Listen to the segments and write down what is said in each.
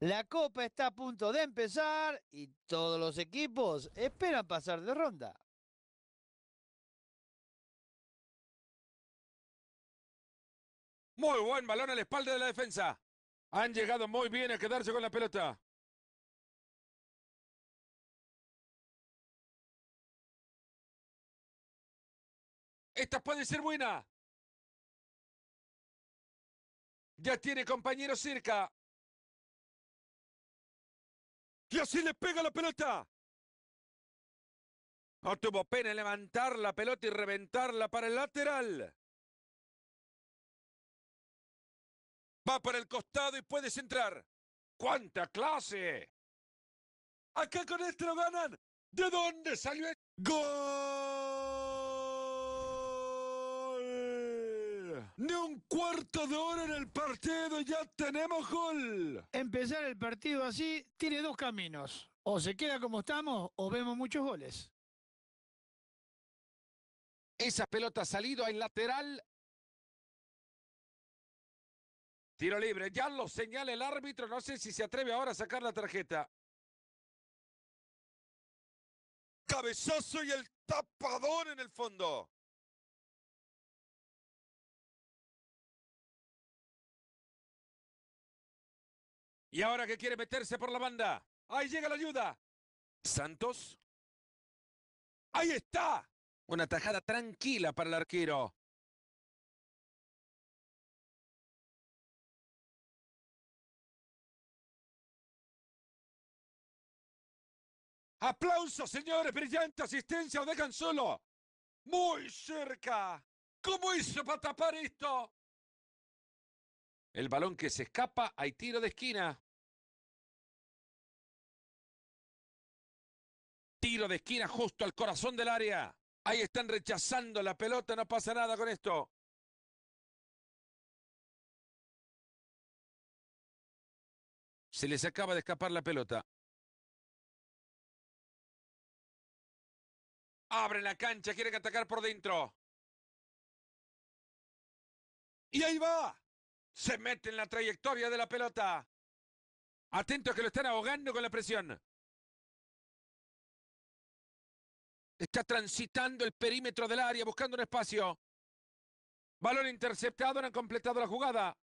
La copa está a punto de empezar y todos los equipos esperan pasar de ronda. Muy buen balón a la espalda de la defensa. Han llegado muy bien a quedarse con la pelota. Esta puede ser buena. Ya tiene compañero cerca. Y así le pega la pelota. No tuvo pena levantar la pelota y reventarla para el lateral. Va para el costado y puedes entrar. ¡Cuánta clase! Acá con esto ganan. ¿De dónde salió el gol? Ni un cuarto de hora en el partido, ya tenemos gol. Empezar el partido así tiene dos caminos. O se queda como estamos o vemos muchos goles. Esa pelota ha salido en lateral. Tiro libre. Ya lo señala el árbitro. No sé si se atreve ahora a sacar la tarjeta. Cabezazo y el tapador en el fondo. Y ahora que quiere meterse por la banda. Ahí llega la ayuda. Santos. Ahí está. Una tajada tranquila para el arquero. Aplausos, señores. Brillante asistencia. Lo dejan solo. Muy cerca. ¿Cómo hizo para tapar esto? El balón que se escapa, hay tiro de esquina. Tiro de esquina justo al corazón del área. Ahí están rechazando la pelota, no pasa nada con esto. Se les acaba de escapar la pelota. abre la cancha, quieren atacar por dentro. Y ahí va. Se mete en la trayectoria de la pelota. Atentos que lo están ahogando con la presión. Está transitando el perímetro del área, buscando un espacio. Balón interceptado, no han completado la jugada.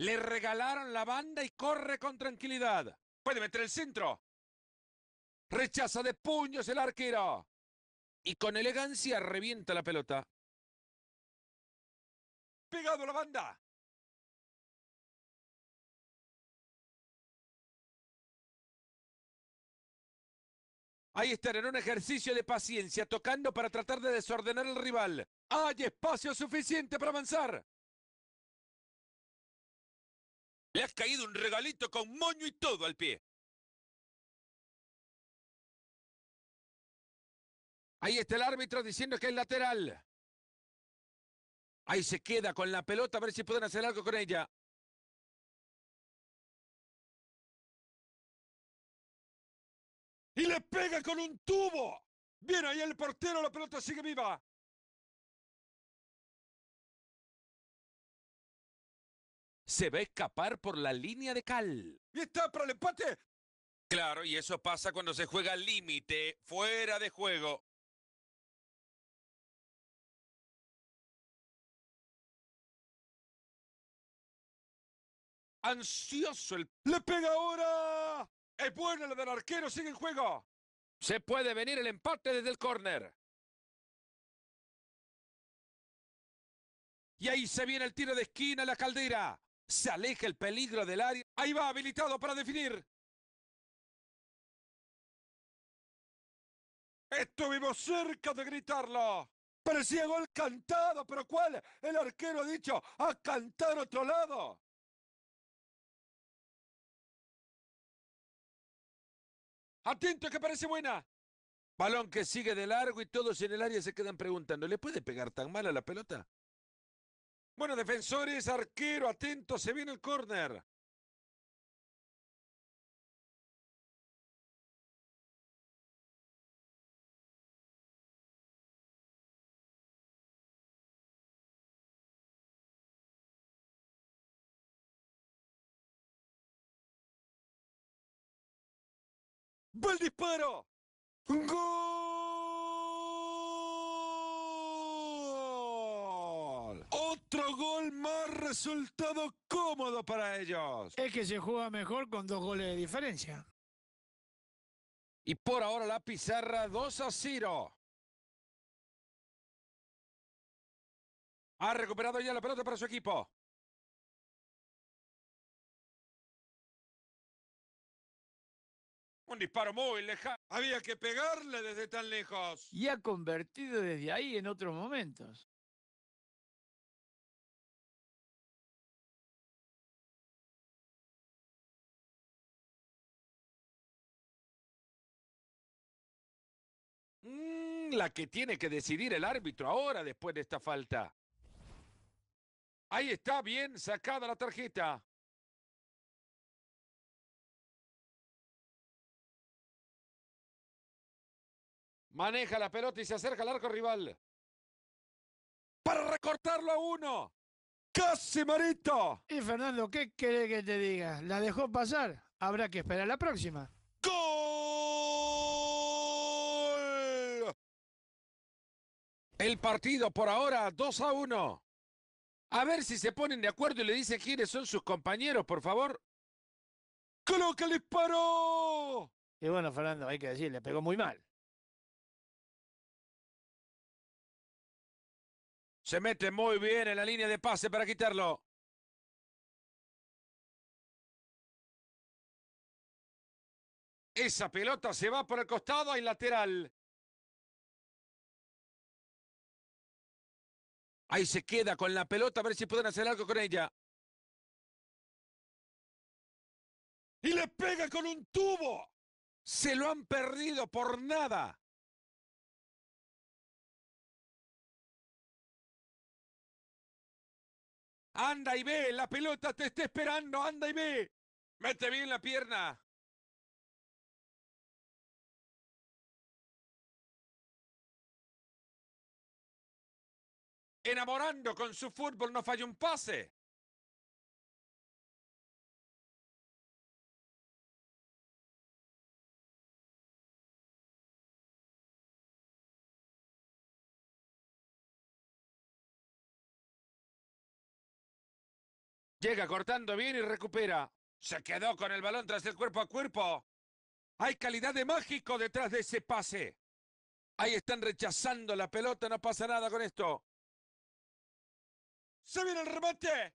Le regalaron la banda y corre con tranquilidad. Puede meter el centro. Rechaza de puños el arquero. Y con elegancia revienta la pelota pegado la banda. Ahí están en un ejercicio de paciencia, tocando para tratar de desordenar al rival. Hay espacio suficiente para avanzar. Le ha caído un regalito con moño y todo al pie. Ahí está el árbitro diciendo que es lateral. Ahí se queda con la pelota, a ver si pueden hacer algo con ella. Y le pega con un tubo. Bien, ahí el portero, la pelota sigue viva. Se va a escapar por la línea de cal. Y está para el empate. Claro, y eso pasa cuando se juega al límite, fuera de juego. ansioso el... ¡Le pega ahora! ¡Es bueno la del arquero! ¡Sigue en juego! Se puede venir el empate desde el córner. Y ahí se viene el tiro de esquina la caldera. Se aleja el peligro del área. Ahí va habilitado para definir. Estuvimos cerca de gritarlo. Parecía gol cantado, pero ¿cuál? El arquero ha dicho a cantar otro lado. Atento que parece buena. Balón que sigue de largo y todos en el área se quedan preguntando, ¿le puede pegar tan mal a la pelota? Bueno, defensores, arquero, atento, se viene el córner. el disparo! ¡Gol! Otro gol más, resultado cómodo para ellos. Es que se juega mejor con dos goles de diferencia. Y por ahora la pizarra 2 a 0. Ha recuperado ya la pelota para su equipo. Un disparo muy lejano. Había que pegarle desde tan lejos. Y ha convertido desde ahí en otros momentos. Mm, la que tiene que decidir el árbitro ahora después de esta falta. Ahí está bien sacada la tarjeta. Maneja la pelota y se acerca al arco rival. Para recortarlo a uno. Casi marito. Y Fernando, ¿qué querés que te diga? La dejó pasar. Habrá que esperar la próxima. ¡Gol! El partido por ahora 2 a 1. A ver si se ponen de acuerdo y le dicen quiénes son sus compañeros, por favor. que le disparo! Y bueno, Fernando, hay que decir, le pegó muy mal. Se mete muy bien en la línea de pase para quitarlo. Esa pelota se va por el costado y lateral. Ahí se queda con la pelota, a ver si pueden hacer algo con ella. Y le pega con un tubo. Se lo han perdido por nada. Anda y ve, la pelota te está esperando, anda y ve. Mete bien la pierna. Enamorando con su fútbol, no falla un pase. Llega cortando bien y recupera. Se quedó con el balón tras el cuerpo a cuerpo. Hay calidad de mágico detrás de ese pase. Ahí están rechazando la pelota, no pasa nada con esto. Se viene el remate.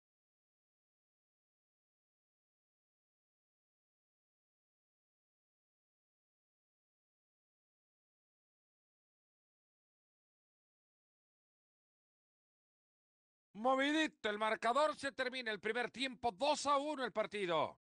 Movidito el marcador, se termina el primer tiempo 2 a 1 el partido.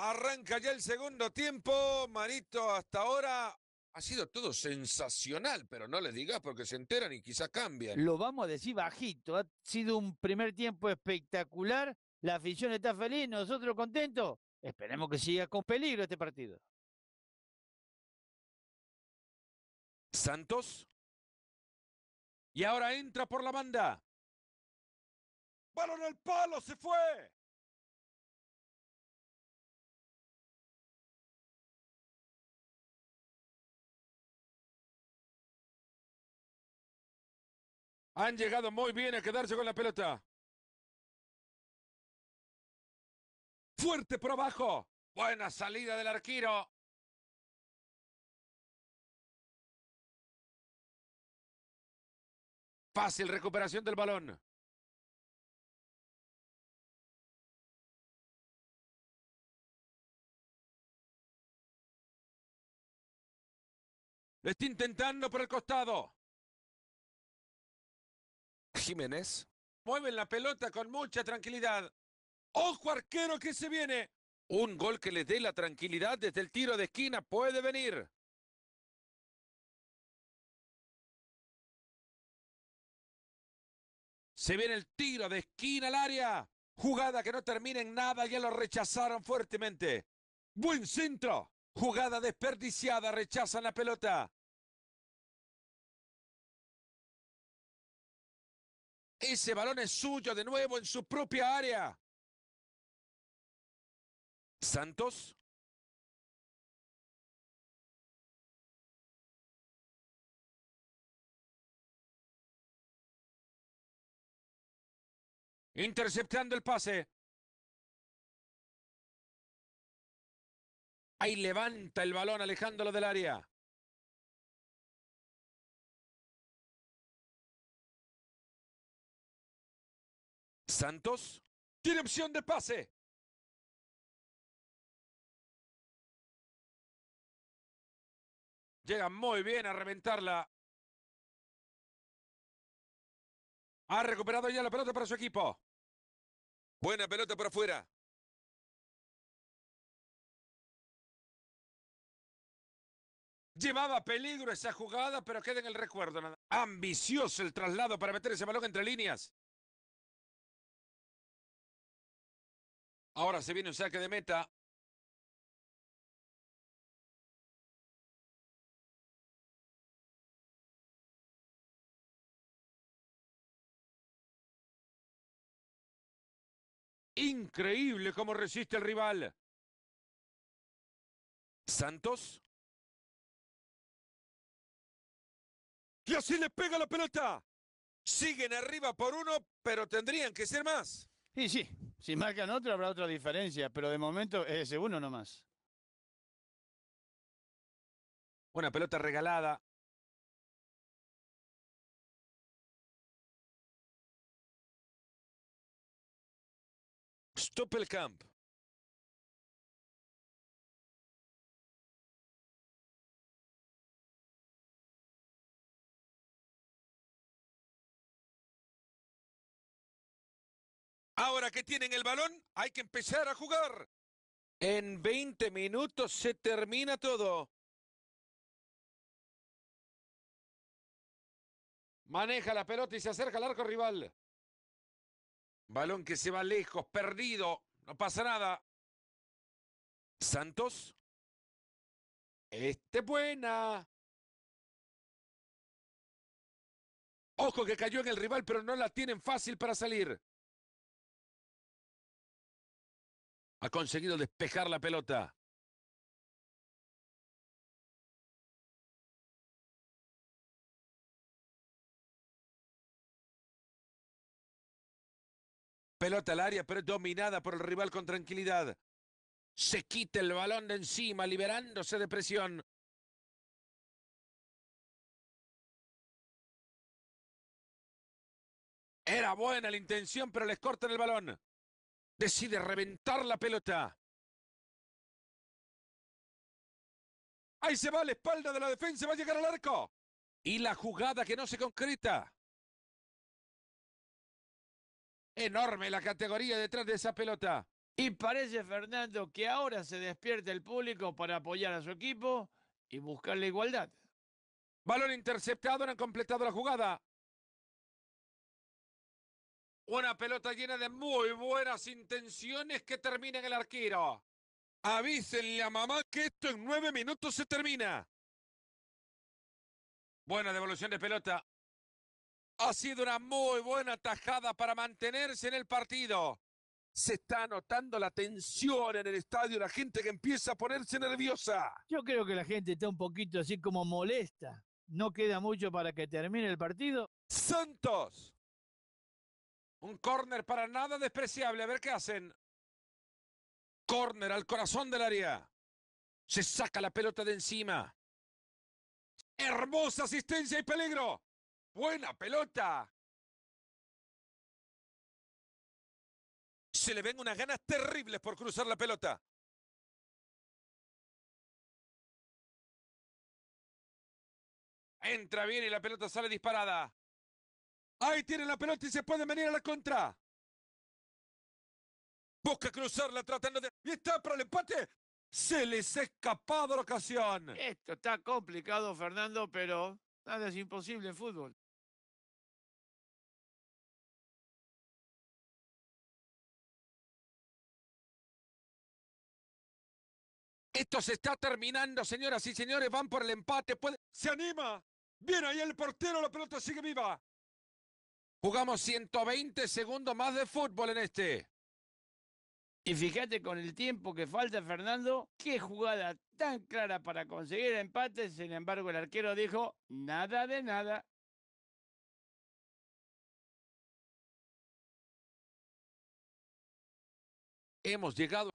Arranca ya el segundo tiempo, Marito, hasta ahora ha sido todo sensacional, pero no les digas porque se enteran y quizá cambian. Lo vamos a decir bajito, ha sido un primer tiempo espectacular, la afición está feliz, nosotros contentos, esperemos que siga con peligro este partido. Santos. Y ahora entra por la banda. Balón al palo, se fue. Han llegado muy bien a quedarse con la pelota. Fuerte por abajo. Buena salida del arquero. Fácil recuperación del balón. Está intentando por el costado. Jiménez. Mueven la pelota con mucha tranquilidad. ¡Ojo arquero que se viene! Un gol que les dé la tranquilidad desde el tiro de esquina puede venir. Se viene el tiro de esquina al área. Jugada que no termina en nada, ya lo rechazaron fuertemente. Buen centro. Jugada desperdiciada, rechazan la pelota. Ese balón es suyo de nuevo en su propia área. Santos. Interceptando el pase. Ahí levanta el balón alejándolo del área. Santos tiene opción de pase. Llega muy bien a reventarla. Ha recuperado ya la pelota para su equipo. Buena pelota para afuera. Llevaba peligro esa jugada, pero queda en el recuerdo. Ambicioso el traslado para meter ese balón entre líneas. Ahora se viene un saque de meta. Increíble cómo resiste el rival. Santos. Y así le pega la pelota. Siguen arriba por uno, pero tendrían que ser más. Y sí, si marcan otro habrá otra diferencia, pero de momento es ese uno nomás. Buena pelota regalada. Stoppelkamp. Ahora que tienen el balón, hay que empezar a jugar. En 20 minutos se termina todo. Maneja la pelota y se acerca al arco rival. Balón que se va lejos, perdido. No pasa nada. Santos. Este buena. Ojo que cayó en el rival, pero no la tienen fácil para salir. Ha conseguido despejar la pelota. Pelota al área, pero dominada por el rival con tranquilidad. Se quita el balón de encima, liberándose de presión. Era buena la intención, pero les cortan el balón decide reventar la pelota. Ahí se va a la espalda de la defensa, va a llegar al arco. Y la jugada que no se concreta. Enorme la categoría detrás de esa pelota. Y parece, Fernando, que ahora se despierta el público para apoyar a su equipo y buscar la igualdad. Balón interceptado, no han completado la jugada. Una pelota llena de muy buenas intenciones que termina en el arquero. Avísenle a mamá que esto en nueve minutos se termina. Buena devolución de pelota. Ha sido una muy buena tajada para mantenerse en el partido. Se está notando la tensión en el estadio, la gente que empieza a ponerse nerviosa. Yo creo que la gente está un poquito así como molesta. No queda mucho para que termine el partido. Santos un córner para nada despreciable. A ver qué hacen. Córner al corazón del área. Se saca la pelota de encima. Hermosa asistencia y peligro. Buena pelota. Se le ven unas ganas terribles por cruzar la pelota. Entra bien y la pelota sale disparada. Ahí tiene la pelota y se puede venir a la contra. Busca cruzarla tratando de... Y está para el empate. Se les ha escapado la ocasión. Esto está complicado, Fernando, pero nada es imposible en fútbol. Esto se está terminando, señoras y señores. Van por el empate. Se anima. Viene ahí el portero. La pelota sigue viva. Jugamos 120 segundos más de fútbol en este. Y fíjate con el tiempo que falta, Fernando, qué jugada tan clara para conseguir empate. Sin embargo, el arquero dijo, nada de nada. Hemos llegado.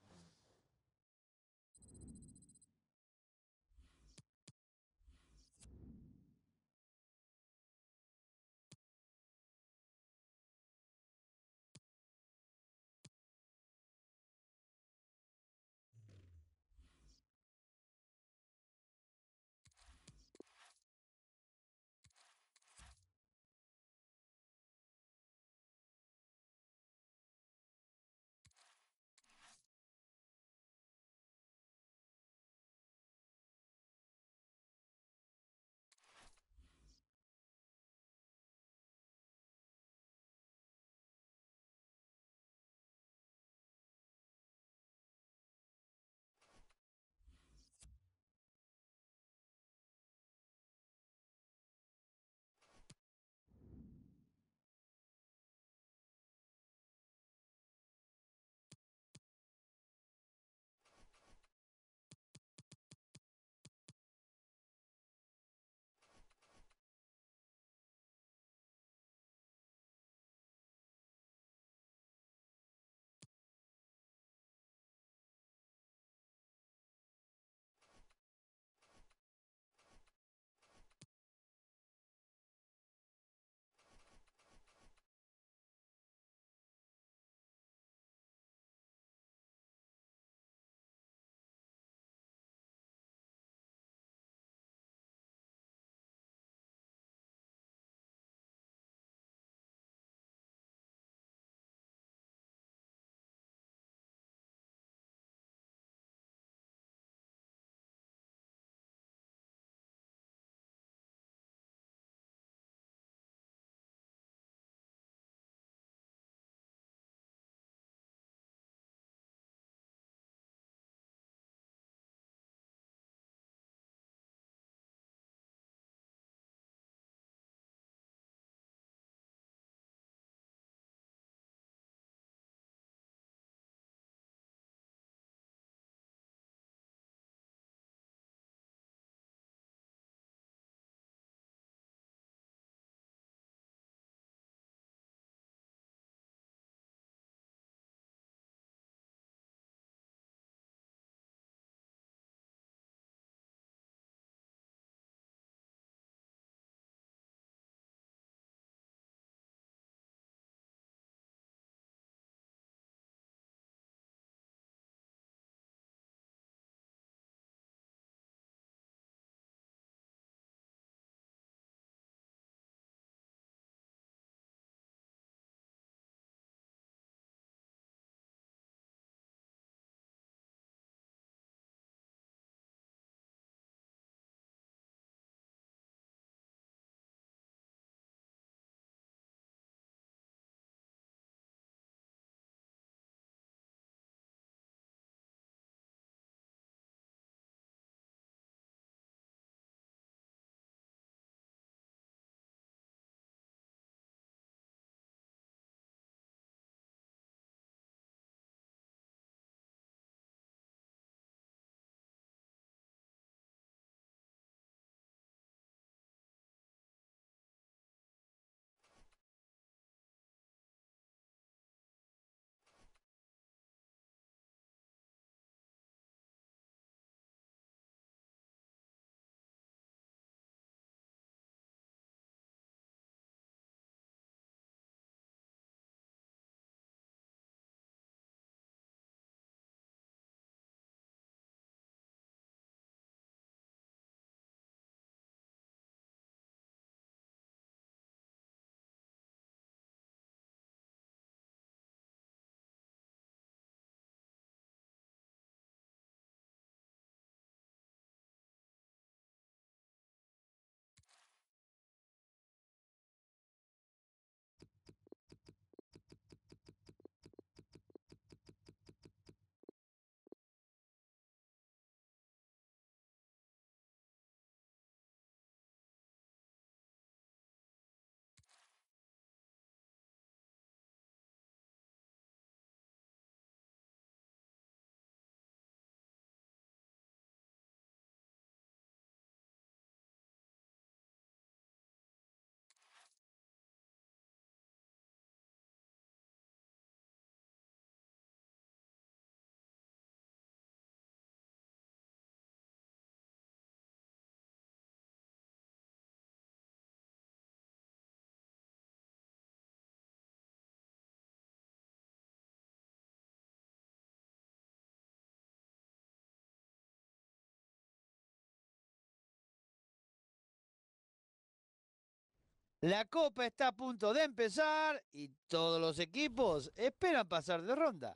La copa está a punto de empezar y todos los equipos esperan pasar de ronda.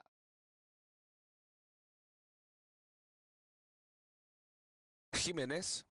Jiménez.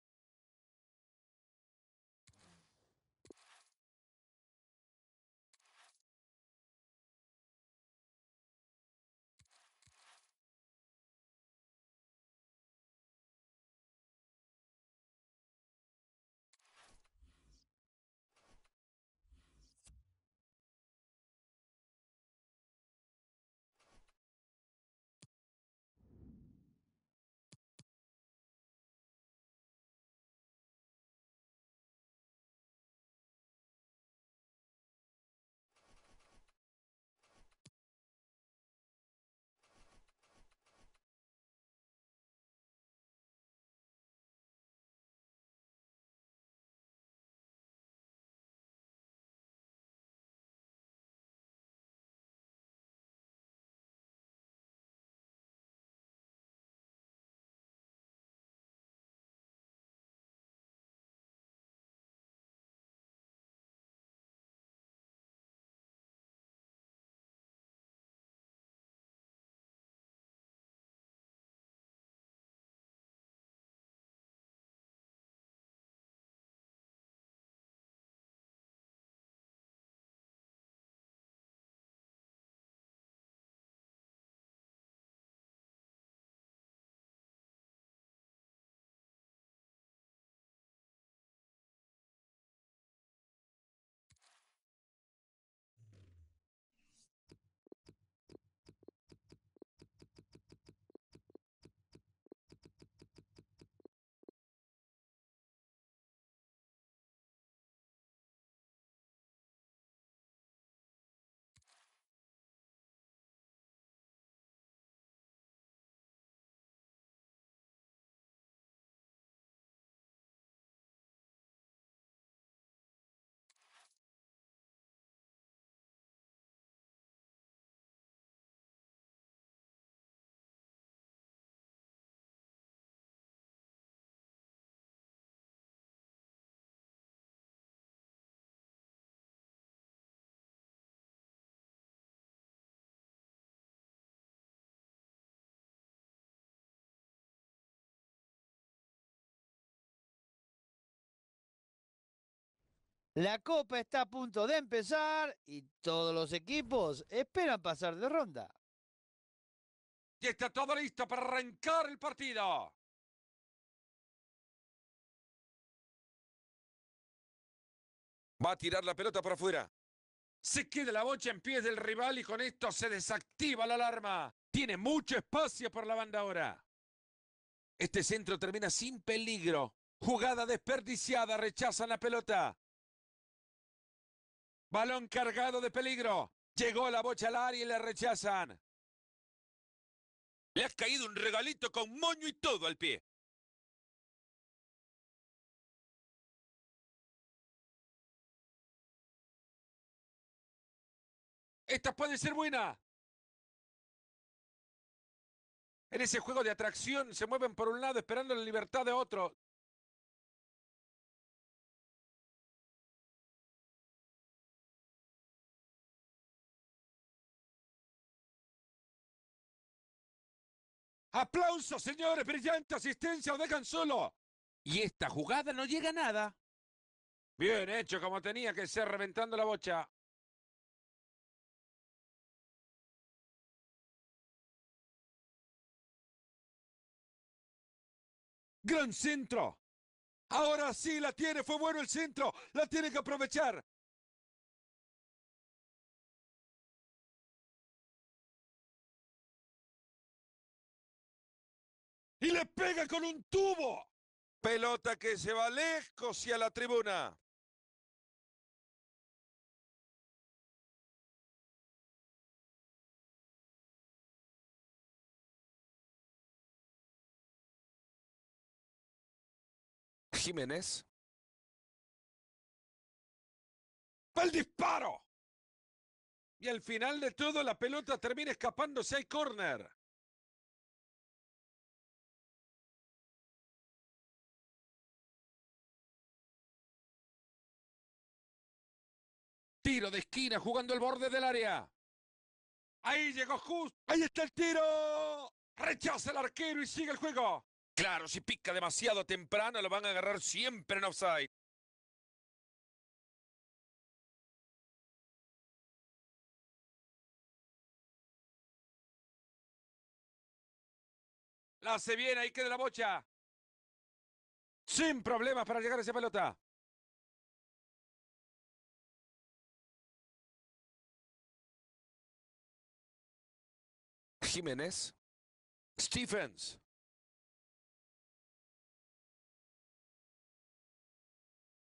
La copa está a punto de empezar y todos los equipos esperan pasar de ronda. Y está todo listo para arrancar el partido. Va a tirar la pelota para afuera. Se queda la bocha en pies del rival y con esto se desactiva la alarma. Tiene mucho espacio por la banda ahora. Este centro termina sin peligro. Jugada desperdiciada, rechazan la pelota. Balón cargado de peligro. Llegó la bocha al área y le rechazan. Le ha caído un regalito con moño y todo al pie. Esta puede ser buena. En ese juego de atracción se mueven por un lado esperando la libertad de otro. Aplausos, señores, brillante asistencia, ¡O dejan solo. Y esta jugada no llega a nada. Bien hecho, como tenía que ser, reventando la bocha. Gran centro. Ahora sí la tiene, fue bueno el centro, la tiene que aprovechar. y le pega con un tubo. Pelota que se va lejos a la tribuna. Jiménez. ¡El disparo! Y al final de todo la pelota termina escapándose al corner. Tiro de esquina jugando el borde del área. Ahí llegó justo. Ahí está el tiro. Rechaza el arquero y sigue el juego. Claro, si pica demasiado temprano lo van a agarrar siempre en offside. La hace bien, ahí queda la bocha. Sin problemas para llegar a esa pelota. Jiménez. Stephens.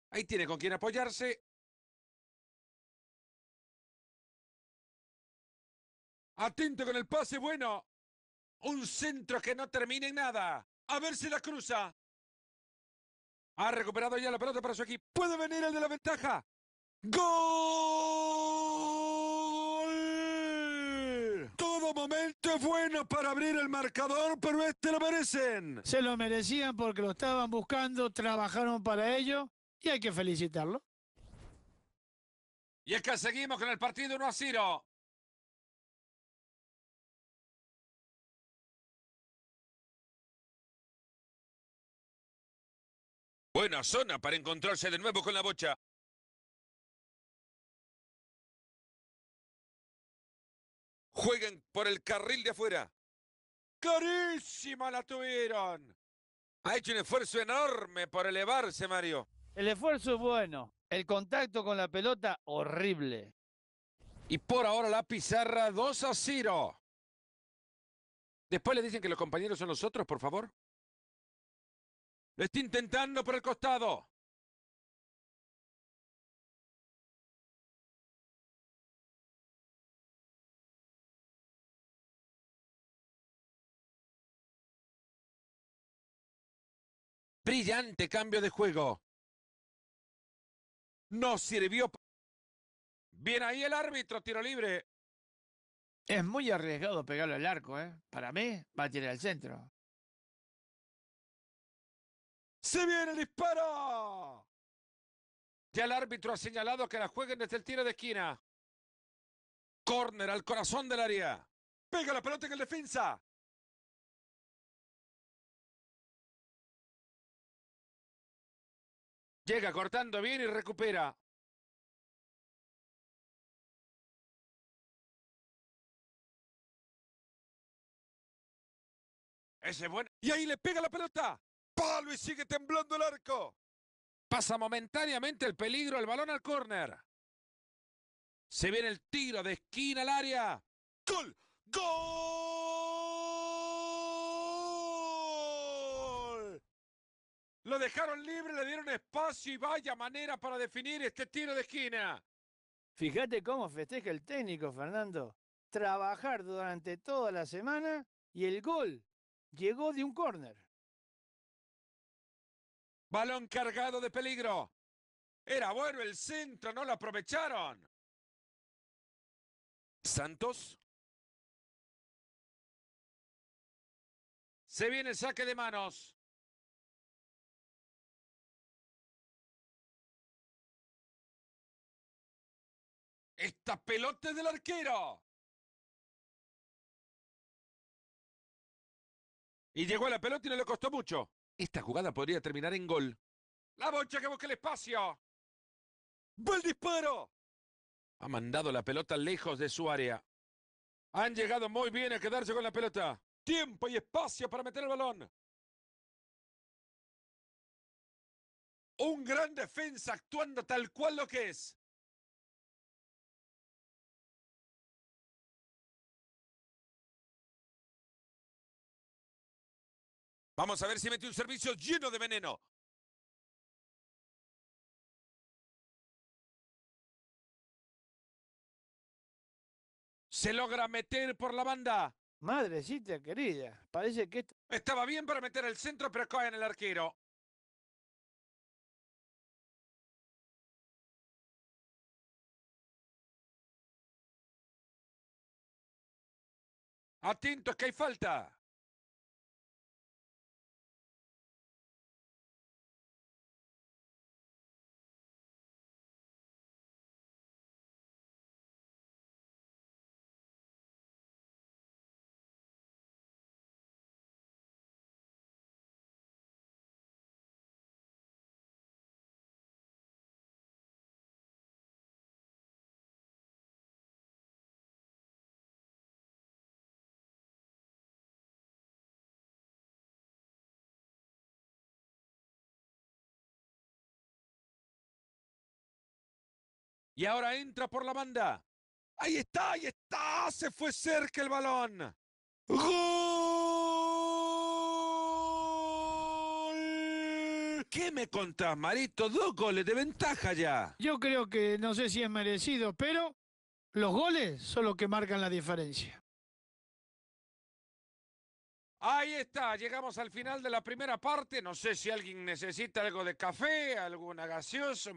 Ahí tiene con quien apoyarse. Atento con el pase, bueno. Un centro que no termina en nada. A ver si la cruza. Ha recuperado ya la pelota para su equipo. Puede venir el de la ventaja. ¡Gol! Momento bueno para abrir el marcador, pero este lo merecen. Se lo merecían porque lo estaban buscando, trabajaron para ello y hay que felicitarlo. Y es que seguimos con el partido 1 a 0. Buena zona para encontrarse de nuevo con la bocha. Jueguen por el carril de afuera. ¡Carísima la tuvieron. Ha hecho un esfuerzo enorme por elevarse, Mario. El esfuerzo es bueno. El contacto con la pelota, horrible. Y por ahora la pizarra 2 a 0. Después le dicen que los compañeros son los otros, por favor. Lo está intentando por el costado. Brillante cambio de juego. No sirvió. Bien ahí el árbitro, tiro libre. Es muy arriesgado pegarlo al arco, ¿eh? Para mí, va a tirar al centro. ¡Se viene el disparo! Ya el árbitro ha señalado que la jueguen desde el tiro de esquina. Corner al corazón del área. Pega la pelota en el defensa. Llega cortando bien y recupera. Ese buen. Y ahí le pega la pelota. Palo y sigue temblando el arco. Pasa momentáneamente el peligro, el balón al córner. Se viene el tiro de esquina al área. ¡Gol! ¡Gol! Lo dejaron libre, le dieron espacio y vaya manera para definir este tiro de esquina. Fíjate cómo festeja el técnico, Fernando. Trabajar durante toda la semana y el gol llegó de un córner. Balón cargado de peligro. Era bueno el centro, no lo aprovecharon. Santos. Se viene el saque de manos. ¡Esta pelota es del arquero! Y llegó a la pelota y no le costó mucho. Esta jugada podría terminar en gol. La bocha que busca el espacio. ¡Buen disparo! Ha mandado la pelota lejos de su área. Han llegado muy bien a quedarse con la pelota. Tiempo y espacio para meter el balón. Un gran defensa actuando tal cual lo que es. Vamos a ver si mete un servicio lleno de veneno. Se logra meter por la banda. Madrecita querida, parece que... Estaba bien para meter el centro, pero cae en el arquero. Atentos que hay falta. Y ahora entra por la banda. Ahí está, ahí está. Se fue cerca el balón. ¡Gol! ¿Qué me contás, Marito? Dos goles de ventaja ya. Yo creo que no sé si es merecido, pero los goles son los que marcan la diferencia. Ahí está, llegamos al final de la primera parte. No sé si alguien necesita algo de café, alguna gaseosa.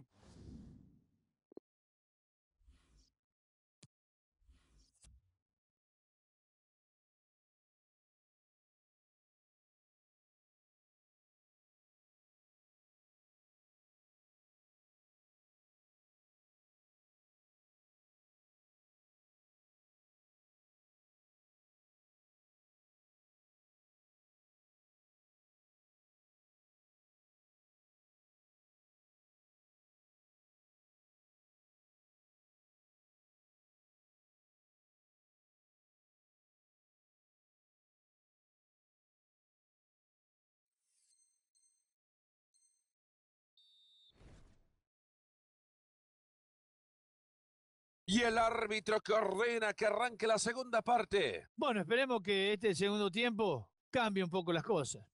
y el árbitro que ordena que arranque la segunda parte. Bueno, esperemos que este segundo tiempo cambie un poco las cosas.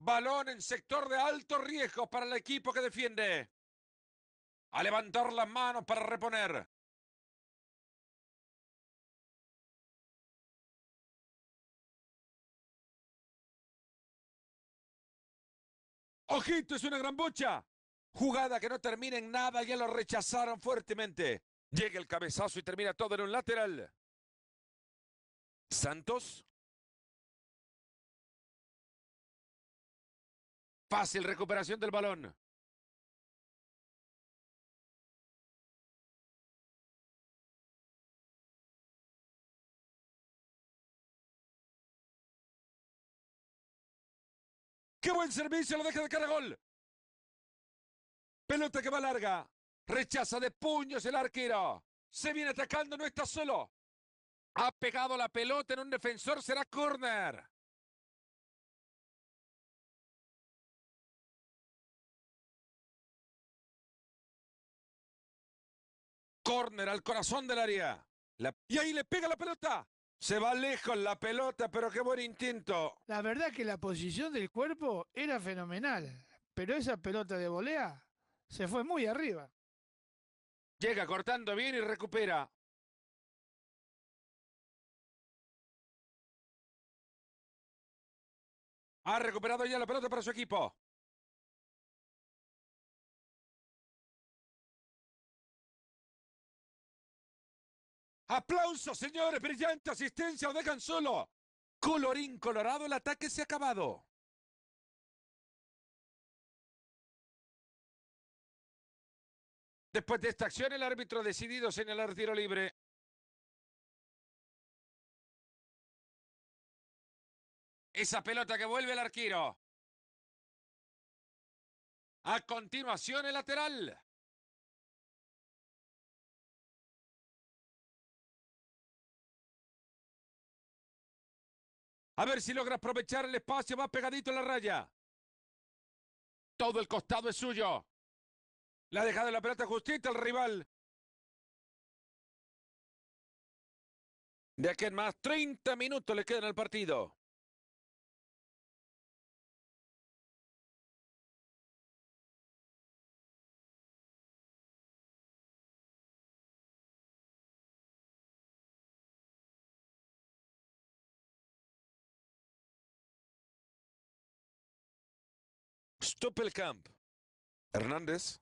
Balón en sector de alto riesgo para el equipo que defiende. A levantar las manos para reponer. ¡Ojito, es una gran bocha! Jugada que no termina en nada, ya lo rechazaron fuertemente. Llega el cabezazo y termina todo en un lateral. Santos. Fácil recuperación del balón. ¡Qué buen servicio! Lo deja de cara gol. Pelota que va larga. Rechaza de puños el arquero. Se viene atacando, no está solo. Ha pegado la pelota en un defensor, será corner. Corner al corazón del área. Y ahí le pega la pelota. Se va lejos la pelota, pero qué buen intento. La verdad que la posición del cuerpo era fenomenal, pero esa pelota de volea se fue muy arriba. Llega cortando bien y recupera. Ha recuperado ya la pelota para su equipo. Aplausos, señores. Brillante asistencia. o dejan solo. Colorín colorado. El ataque se ha acabado. Después de esta acción, el árbitro ha decidido señalar tiro libre. Esa pelota que vuelve el arquero. A continuación, el lateral. A ver si logra aprovechar el espacio. Va pegadito en la raya. Todo el costado es suyo. La ha dejado la pelota justita el rival. De aquí en más, 30 minutos le quedan al partido. Stoppelkamp. Hernández.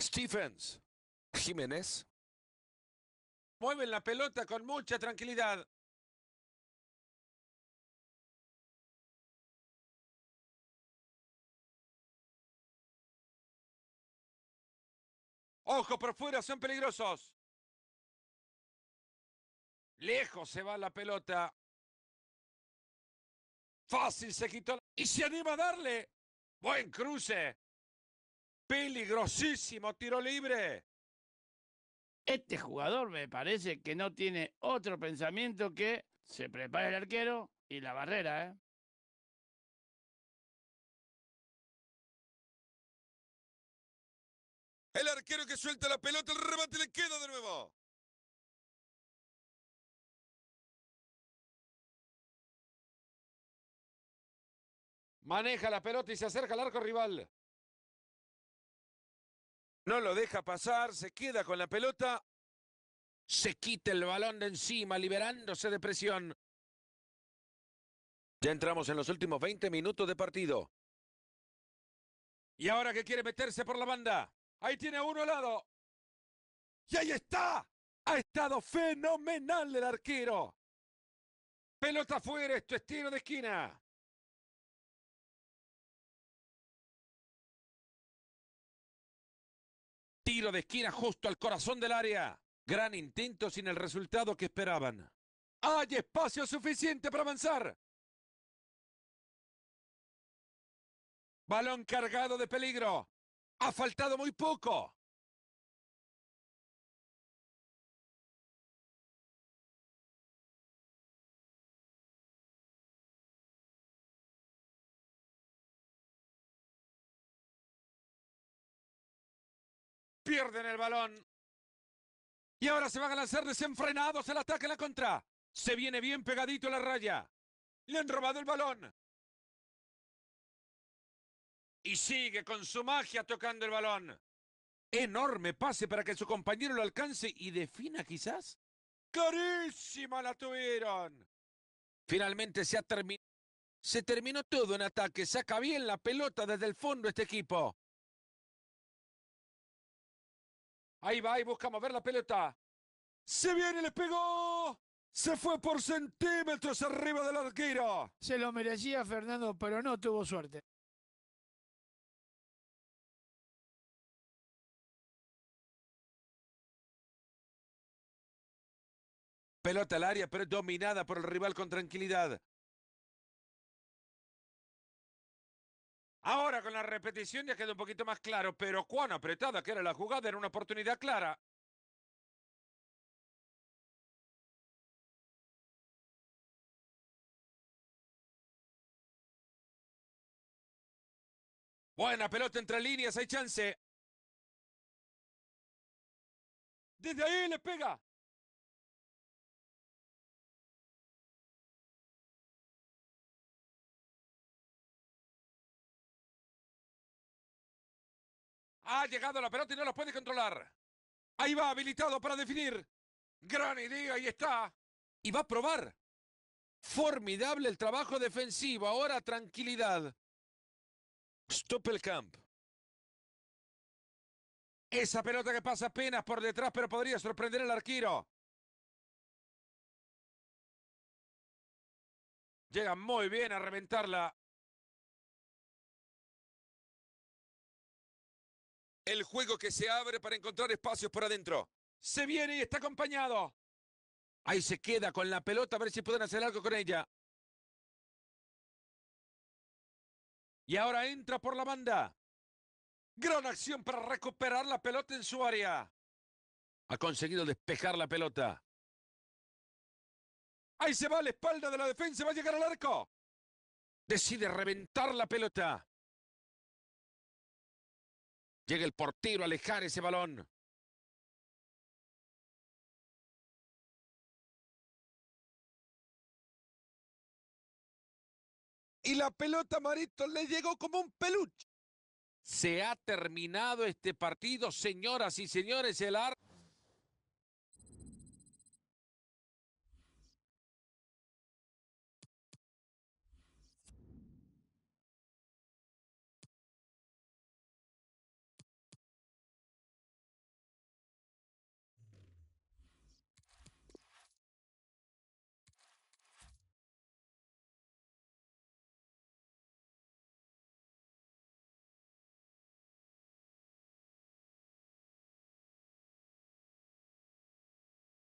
Stephens, Jiménez. Mueven la pelota con mucha tranquilidad. Ojo por fuera, son peligrosos. Lejos se va la pelota. Fácil se quitó. Y se anima a darle. Buen cruce. Peligrosísimo tiro libre. Este jugador me parece que no tiene otro pensamiento que se prepara el arquero y la barrera, ¿eh? El arquero que suelta la pelota, el remate le queda de nuevo. Maneja la pelota y se acerca al arco rival no lo deja pasar, se queda con la pelota, se quita el balón de encima, liberándose de presión. Ya entramos en los últimos 20 minutos de partido. Y ahora que quiere meterse por la banda. Ahí tiene a uno al lado. Y ahí está. Ha estado fenomenal el arquero. Pelota afuera, esto es tiro de esquina. Tiro de esquina justo al corazón del área. Gran intento sin el resultado que esperaban. Hay espacio suficiente para avanzar. Balón cargado de peligro. Ha faltado muy poco. Pierden el balón. Y ahora se van a lanzar desenfrenados al ataque en la contra. Se viene bien pegadito a la raya. Le han robado el balón. Y sigue con su magia tocando el balón. Enorme pase para que su compañero lo alcance y defina quizás. Carísima la tuvieron. Finalmente se ha terminado. Se terminó todo en ataque. Saca bien la pelota desde el fondo este equipo. Ahí va ahí busca ver la pelota. Se viene, le pegó. Se fue por centímetros arriba del arquero. Se lo merecía Fernando, pero no tuvo suerte. Pelota al área, pero dominada por el rival con tranquilidad. Ahora con la repetición ya quedó un poquito más claro, pero cuán apretada que era la jugada, era una oportunidad clara. Buena pelota entre líneas, hay chance. Desde ahí le pega. Ha llegado la pelota y no la puede controlar. Ahí va, habilitado para definir. Gran idea, ahí está. Y va a probar. Formidable el trabajo defensivo. Ahora tranquilidad. el camp. Esa pelota que pasa apenas por detrás, pero podría sorprender al arquero. Llega muy bien a reventarla El juego que se abre para encontrar espacios por adentro. Se viene y está acompañado. Ahí se queda con la pelota a ver si pueden hacer algo con ella. Y ahora entra por la banda. Gran acción para recuperar la pelota en su área. Ha conseguido despejar la pelota. Ahí se va a la espalda de la defensa. Va a llegar al arco. Decide reventar la pelota. Llega el portero a alejar ese balón. Y la pelota Marito le llegó como un peluche. Se ha terminado este partido, señoras y señores. El arte.